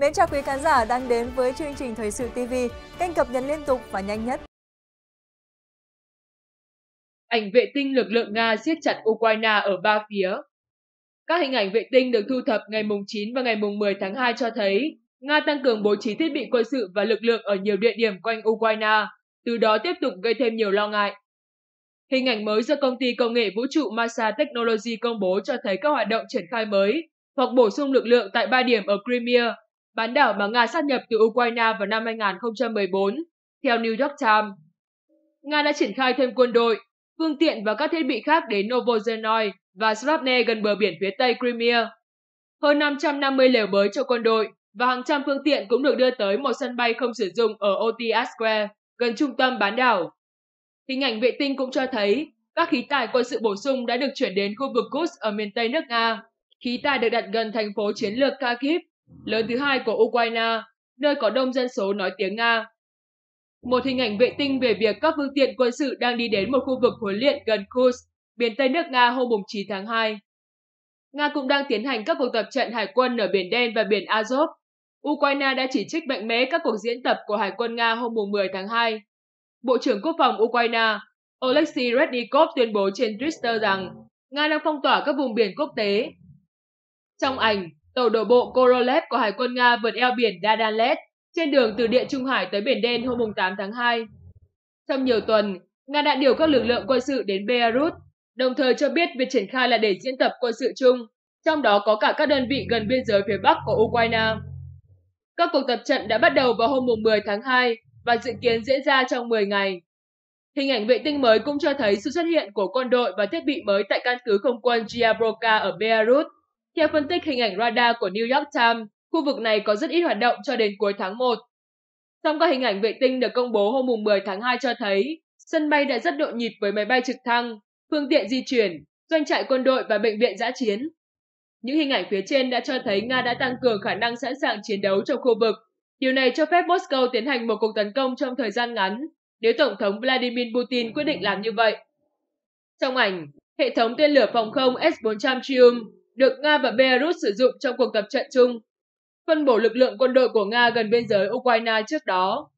Mến chào quý khán giả đang đến với chương trình Thời sự TV, kênh cập nhật liên tục và nhanh nhất. Ảnh vệ tinh lực lượng Nga siết chặt Ukraine ở ba phía. Các hình ảnh vệ tinh được thu thập ngày 9 và ngày 10 tháng 2 cho thấy Nga tăng cường bố trí thiết bị quân sự và lực lượng ở nhiều địa điểm quanh Ukraine, từ đó tiếp tục gây thêm nhiều lo ngại. Hình ảnh mới do công ty công nghệ vũ trụ Masa Technology công bố cho thấy các hoạt động triển khai mới hoặc bổ sung lực lượng tại ba điểm ở Crimea, bán đảo mà Nga sát nhập từ Ukraine vào năm 2014, theo New York Times. Nga đã triển khai thêm quân đội, phương tiện và các thiết bị khác đến Novozhenoi và Slavne gần bờ biển phía tây Crimea. Hơn 550 lều bới cho quân đội và hàng trăm phương tiện cũng được đưa tới một sân bay không sử dụng ở Otia Square, gần trung tâm bán đảo. Hình ảnh vệ tinh cũng cho thấy các khí tài quân sự bổ sung đã được chuyển đến khu vực Kurs ở miền tây nước Nga. Khí tài được đặt gần thành phố chiến lược Kharkiv lớn thứ hai của Ukraine, nơi có đông dân số nói tiếng Nga. Một hình ảnh vệ tinh về việc các phương tiện quân sự đang đi đến một khu vực huấn luyện gần Kursk, biển Tây nước Nga hôm 9 tháng 2. Nga cũng đang tiến hành các cuộc tập trận hải quân ở Biển Đen và Biển Azov. Ukraine đã chỉ trích mạnh mẽ các cuộc diễn tập của Hải quân Nga hôm 10 tháng 2. Bộ trưởng Quốc phòng Ukraine Oleksiy Rednikov tuyên bố trên Twitter rằng Nga đang phong tỏa các vùng biển quốc tế. Trong ảnh, Tàu đổ bộ Korolev của Hải quân Nga vượt eo biển Dardanelles trên đường từ Địa Trung Hải tới Biển Đen hôm 8 tháng 2. Trong nhiều tuần, Nga đã điều các lực lượng quân sự đến Beirut, đồng thời cho biết việc triển khai là để diễn tập quân sự chung, trong đó có cả các đơn vị gần biên giới phía Bắc của Ukraine. Các cuộc tập trận đã bắt đầu vào hôm 10 tháng 2 và dự kiến diễn ra trong 10 ngày. Hình ảnh vệ tinh mới cũng cho thấy sự xuất hiện của quân đội và thiết bị mới tại căn cứ không quân Giabroka ở Beirut. Theo phân tích hình ảnh radar của New York Times, khu vực này có rất ít hoạt động cho đến cuối tháng 1. Trong các hình ảnh vệ tinh được công bố hôm 10 tháng 2 cho thấy, sân bay đã rất độ nhịp với máy bay trực thăng, phương tiện di chuyển, doanh trại quân đội và bệnh viện giã chiến. Những hình ảnh phía trên đã cho thấy Nga đã tăng cường khả năng sẵn sàng chiến đấu trong khu vực. Điều này cho phép Moscow tiến hành một cuộc tấn công trong thời gian ngắn, nếu Tổng thống Vladimir Putin quyết định làm như vậy. Trong ảnh, hệ thống tên lửa phòng không S-400 Triumph được Nga và Belarus sử dụng trong cuộc tập trận chung, phân bổ lực lượng quân đội của Nga gần biên giới Ukraine trước đó.